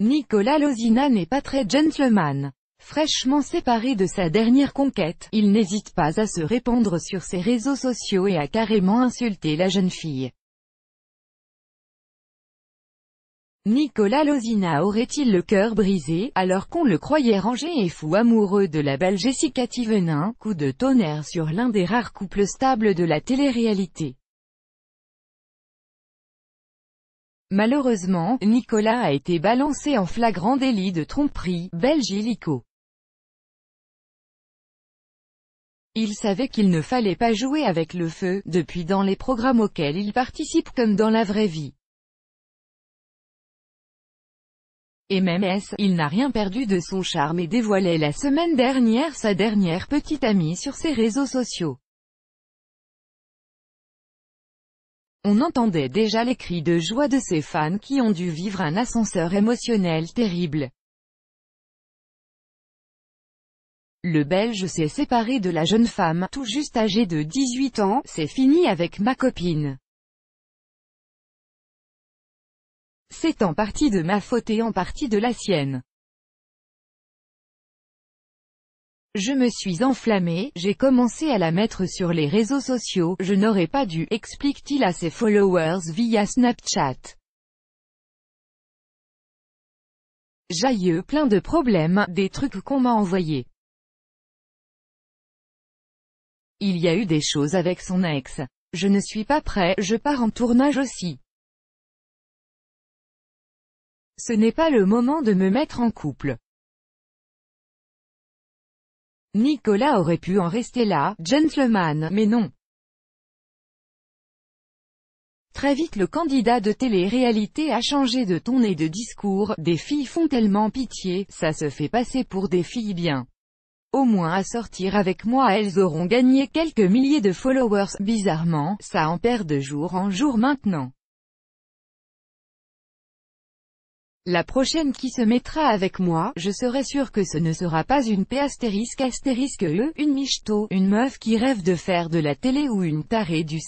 Nicolas Lozina n'est pas très gentleman. Fraîchement séparé de sa dernière conquête, il n'hésite pas à se répandre sur ses réseaux sociaux et à carrément insulter la jeune fille. Nicolas Lozina aurait-il le cœur brisé, alors qu'on le croyait rangé et fou amoureux de la belle Jessica Tivenin coup de tonnerre sur l'un des rares couples stables de la télé-réalité. Malheureusement, Nicolas a été balancé en flagrant délit de tromperie, illico. Il savait qu'il ne fallait pas jouer avec le feu, depuis dans les programmes auxquels il participe comme dans la vraie vie. Et même S, il n'a rien perdu de son charme et dévoilait la semaine dernière sa dernière petite amie sur ses réseaux sociaux. On entendait déjà les cris de joie de ces fans qui ont dû vivre un ascenseur émotionnel terrible. Le Belge s'est séparé de la jeune femme, tout juste âgée de 18 ans, c'est fini avec ma copine. C'est en partie de ma faute et en partie de la sienne. Je me suis enflammée, j'ai commencé à la mettre sur les réseaux sociaux, je n'aurais pas dû, explique-t-il à ses followers via Snapchat. J'ai eu plein de problèmes, des trucs qu'on m'a envoyés. Il y a eu des choses avec son ex. Je ne suis pas prêt, je pars en tournage aussi. Ce n'est pas le moment de me mettre en couple. Nicolas aurait pu en rester là, gentleman, mais non. Très vite le candidat de télé-réalité a changé de ton et de discours, des filles font tellement pitié, ça se fait passer pour des filles bien. Au moins à sortir avec moi elles auront gagné quelques milliers de followers, bizarrement, ça en perd de jour en jour maintenant. La prochaine qui se mettra avec moi, je serai sûr que ce ne sera pas une P astérisque astérisque E, une michto, une meuf qui rêve de faire de la télé ou une tarée du